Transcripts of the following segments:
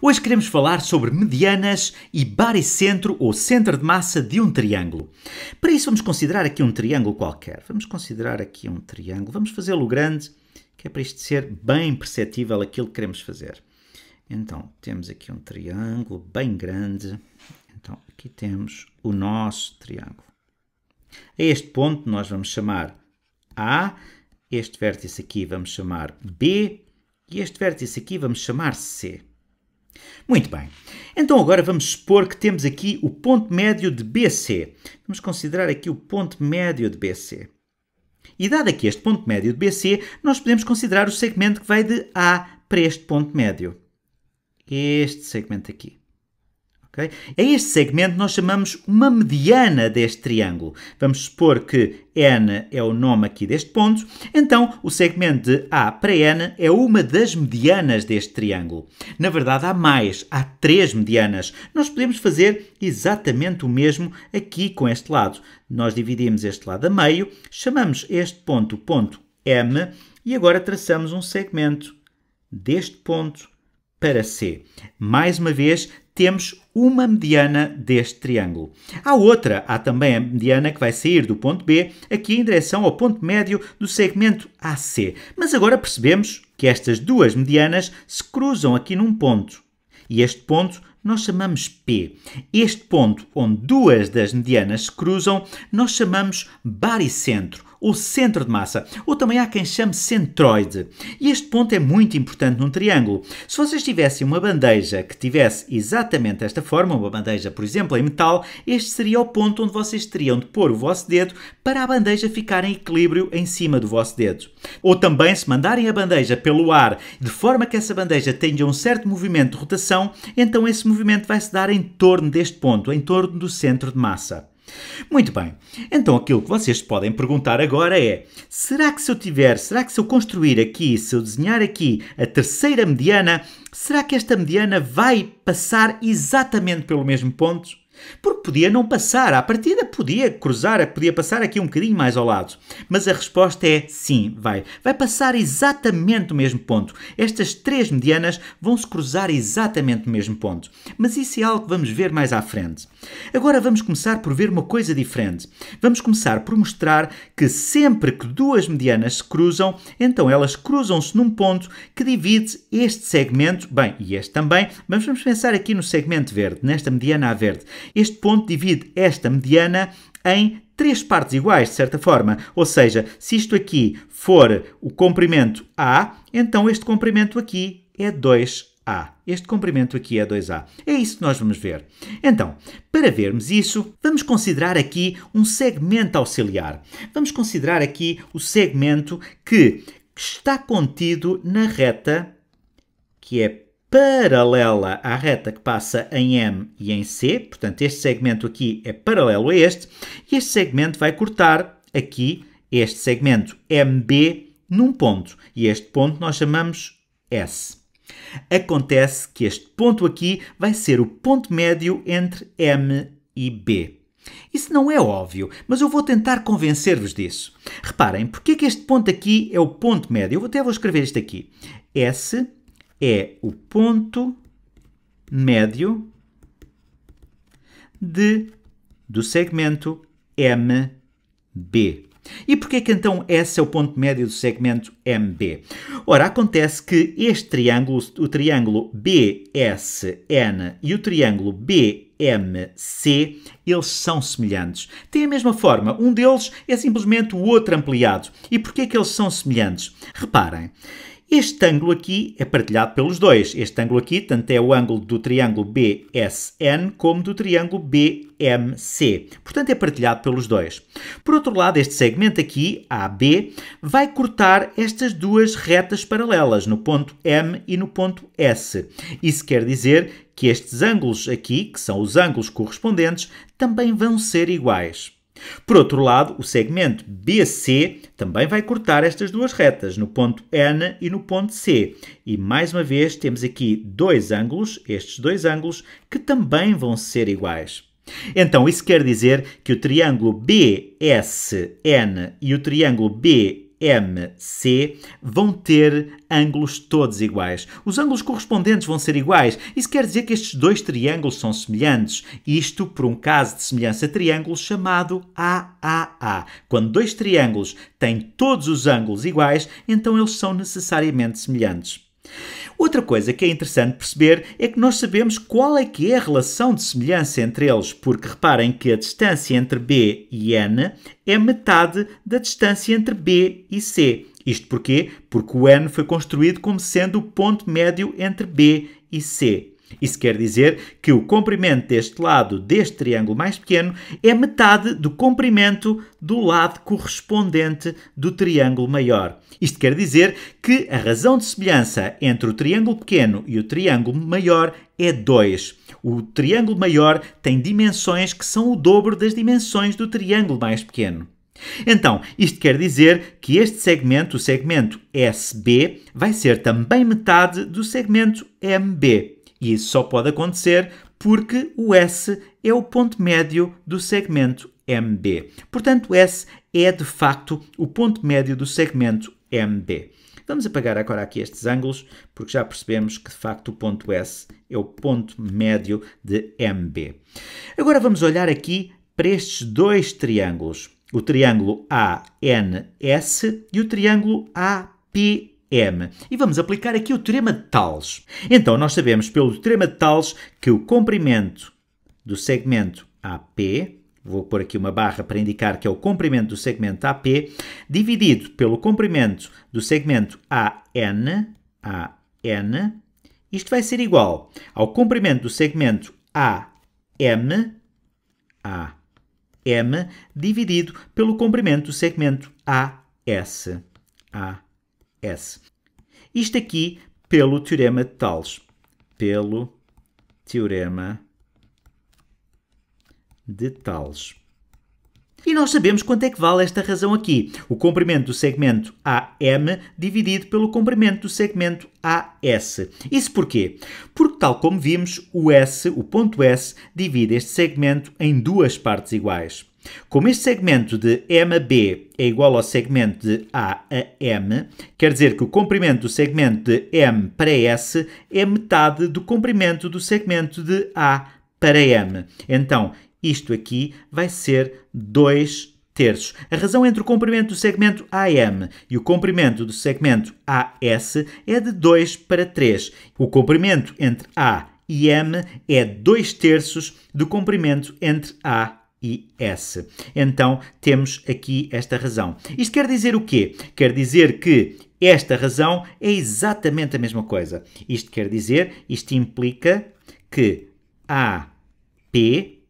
Hoje queremos falar sobre medianas e baricentro ou centro de massa de um triângulo. Para isso vamos considerar aqui um triângulo qualquer. Vamos considerar aqui um triângulo. Vamos fazê-lo grande, que é para isto ser bem perceptível aquilo que queremos fazer. Então, temos aqui um triângulo bem grande. Então, aqui temos o nosso triângulo. A este ponto nós vamos chamar A, este vértice aqui vamos chamar B e este vértice aqui vamos chamar C. Muito bem, então agora vamos supor que temos aqui o ponto médio de BC. Vamos considerar aqui o ponto médio de BC. E dado aqui este ponto médio de BC, nós podemos considerar o segmento que vai de A para este ponto médio. Este segmento aqui. Okay? A este segmento nós chamamos uma mediana deste triângulo. Vamos supor que n é o nome aqui deste ponto, então o segmento de A para n é uma das medianas deste triângulo. Na verdade, há mais, há três medianas. Nós podemos fazer exatamente o mesmo aqui com este lado. Nós dividimos este lado a meio, chamamos este ponto ponto M e agora traçamos um segmento deste ponto para C. Mais uma vez, temos uma mediana deste triângulo. Há outra, há também a mediana que vai sair do ponto B aqui em direção ao ponto médio do segmento AC. Mas agora percebemos que estas duas medianas se cruzam aqui num ponto. E este ponto nós chamamos P. Este ponto onde duas das medianas se cruzam, nós chamamos baricentro ou centro de massa, ou também há quem chame centroide. E este ponto é muito importante num triângulo. Se vocês tivessem uma bandeja que tivesse exatamente esta forma, uma bandeja, por exemplo, em metal, este seria o ponto onde vocês teriam de pôr o vosso dedo para a bandeja ficar em equilíbrio em cima do vosso dedo. Ou também, se mandarem a bandeja pelo ar, de forma que essa bandeja tenha um certo movimento de rotação, então esse movimento vai se dar em torno deste ponto, em torno do centro de massa. Muito bem. Então aquilo que vocês podem perguntar agora é: será que se eu tiver, será que se eu construir aqui, se eu desenhar aqui a terceira mediana, será que esta mediana vai passar exatamente pelo mesmo ponto? Porque podia não passar, à partida podia cruzar, podia passar aqui um bocadinho mais ao lado. Mas a resposta é sim, vai. Vai passar exatamente o mesmo ponto. Estas três medianas vão se cruzar exatamente no mesmo ponto. Mas isso é algo que vamos ver mais à frente. Agora vamos começar por ver uma coisa diferente. Vamos começar por mostrar que sempre que duas medianas se cruzam, então elas cruzam-se num ponto que divide este segmento, bem, e este também, mas vamos pensar aqui no segmento verde, nesta mediana a verde. Este ponto divide esta mediana em três partes iguais, de certa forma. Ou seja, se isto aqui for o comprimento A, então este comprimento aqui é 2A. Este comprimento aqui é 2A. É isso que nós vamos ver. Então, para vermos isso, vamos considerar aqui um segmento auxiliar. Vamos considerar aqui o segmento que está contido na reta que é paralela à reta que passa em M e em C, portanto, este segmento aqui é paralelo a este, e este segmento vai cortar aqui este segmento MB num ponto, e este ponto nós chamamos S. Acontece que este ponto aqui vai ser o ponto médio entre M e B. Isso não é óbvio, mas eu vou tentar convencer-vos disso. Reparem, porque é que este ponto aqui é o ponto médio? Eu até vou escrever isto aqui. S é o ponto médio de, do segmento MB. E porquê que então esse é o ponto médio do segmento MB? Ora, acontece que este triângulo, o triângulo BSN e o triângulo BMC, eles são semelhantes. Têm a mesma forma, um deles é simplesmente o outro ampliado. E porquê que eles são semelhantes? Reparem, este ângulo aqui é partilhado pelos dois. Este ângulo aqui tanto é o ângulo do triângulo BSN como do triângulo BMC. Portanto, é partilhado pelos dois. Por outro lado, este segmento aqui, AB, vai cortar estas duas retas paralelas, no ponto M e no ponto S. Isso quer dizer que estes ângulos aqui, que são os ângulos correspondentes, também vão ser iguais. Por outro lado, o segmento BC também vai cortar estas duas retas, no ponto N e no ponto C. E mais uma vez temos aqui dois ângulos, estes dois ângulos, que também vão ser iguais. Então, isso quer dizer que o triângulo BSN e o triângulo BE M, C vão ter ângulos todos iguais. Os ângulos correspondentes vão ser iguais. Isso quer dizer que estes dois triângulos são semelhantes. Isto por um caso de semelhança triângulo chamado AAA. Quando dois triângulos têm todos os ângulos iguais, então eles são necessariamente semelhantes. Outra coisa que é interessante perceber é que nós sabemos qual é que é a relação de semelhança entre eles, porque reparem que a distância entre B e N é metade da distância entre B e C. Isto porquê? Porque o N foi construído como sendo o ponto médio entre B e C. Isso quer dizer que o comprimento deste lado deste triângulo mais pequeno é metade do comprimento do lado correspondente do triângulo maior. Isto quer dizer que a razão de semelhança entre o triângulo pequeno e o triângulo maior é 2. O triângulo maior tem dimensões que são o dobro das dimensões do triângulo mais pequeno. Então, isto quer dizer que este segmento, o segmento SB, vai ser também metade do segmento MB. E isso só pode acontecer porque o S é o ponto médio do segmento MB. Portanto, S é de facto o ponto médio do segmento MB. Vamos apagar agora aqui estes ângulos, porque já percebemos que de facto o ponto S é o ponto médio de MB. Agora vamos olhar aqui para estes dois triângulos, o triângulo ANS e o triângulo AP M. E vamos aplicar aqui o teorema de Tales. Então, nós sabemos pelo teorema de Tales que o comprimento do segmento AP, vou pôr aqui uma barra para indicar que é o comprimento do segmento AP, dividido pelo comprimento do segmento AN, AN, isto vai ser igual ao comprimento do segmento AM, AM, dividido pelo comprimento do segmento AS, AS. S. Isto aqui pelo teorema de Tales. Pelo teorema de Tales. E nós sabemos quanto é que vale esta razão aqui. O comprimento do segmento AM dividido pelo comprimento do segmento AS. Isso porquê? Porque, tal como vimos, o S, o ponto S, divide este segmento em duas partes iguais. Como este segmento de MB é igual ao segmento de A a M, quer dizer que o comprimento do segmento de M para S é metade do comprimento do segmento de A para M. Então, isto aqui vai ser 2 terços. A razão entre o comprimento do segmento AM e o comprimento do segmento AS é de 2 para 3. O comprimento entre A e M é 2 terços do comprimento entre A e S. Então temos aqui esta razão. Isto quer dizer o quê? Quer dizer que esta razão é exatamente a mesma coisa. Isto quer dizer, isto implica que AP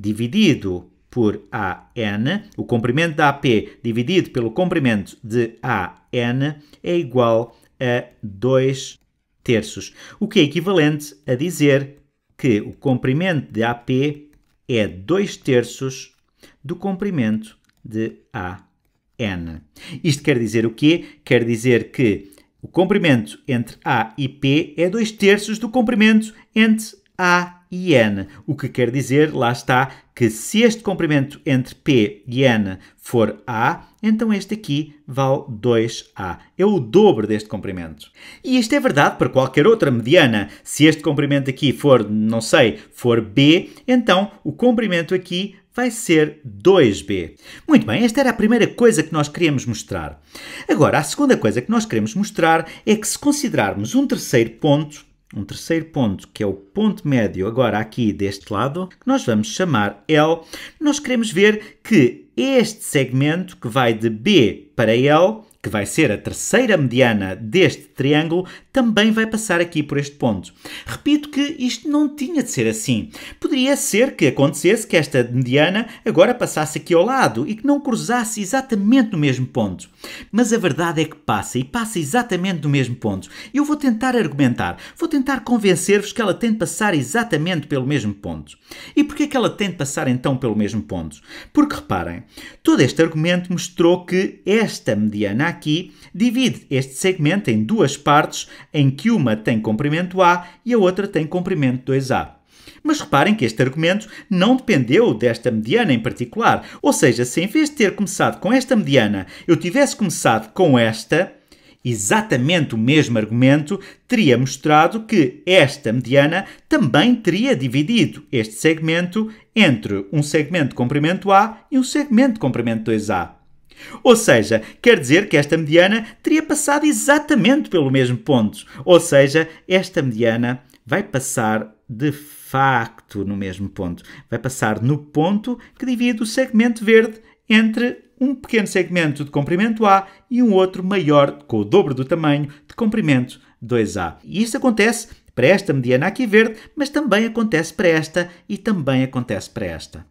dividido por AN, o comprimento da AP dividido pelo comprimento de AN é igual a 2 terços, o que é equivalente a dizer que o comprimento de AP é 2 terços do comprimento de AN. Isto quer dizer o quê? Quer dizer que o comprimento entre A e P é 2 terços do comprimento entre A e n, o que quer dizer, lá está, que se este comprimento entre p e n for a, então este aqui vale 2a. É o dobro deste comprimento. E isto é verdade para qualquer outra mediana. Se este comprimento aqui for, não sei, for b, então o comprimento aqui vai ser 2b. Muito bem, esta era a primeira coisa que nós queríamos mostrar. Agora, a segunda coisa que nós queremos mostrar é que se considerarmos um terceiro ponto, um terceiro ponto, que é o ponto médio, agora aqui deste lado, que nós vamos chamar L. Nós queremos ver que este segmento, que vai de B para L, que vai ser a terceira mediana deste triângulo, também vai passar aqui por este ponto. Repito que isto não tinha de ser assim. Poderia ser que acontecesse que esta mediana agora passasse aqui ao lado e que não cruzasse exatamente no mesmo ponto. Mas a verdade é que passa e passa exatamente no mesmo ponto. Eu vou tentar argumentar, vou tentar convencer-vos que ela tem de passar exatamente pelo mesmo ponto. E porquê que ela tem de passar então pelo mesmo ponto? Porque reparem, todo este argumento mostrou que esta mediana aqui, divide este segmento em duas partes, em que uma tem comprimento A e a outra tem comprimento 2A. Mas reparem que este argumento não dependeu desta mediana em particular. Ou seja, se em vez de ter começado com esta mediana, eu tivesse começado com esta, exatamente o mesmo argumento teria mostrado que esta mediana também teria dividido este segmento entre um segmento de comprimento A e um segmento de comprimento 2A. Ou seja, quer dizer que esta mediana teria passado exatamente pelo mesmo ponto. Ou seja, esta mediana vai passar de facto no mesmo ponto. Vai passar no ponto que divide o segmento verde entre um pequeno segmento de comprimento A e um outro maior, com o dobro do tamanho, de comprimento 2A. E isso acontece para esta mediana aqui verde, mas também acontece para esta e também acontece para esta.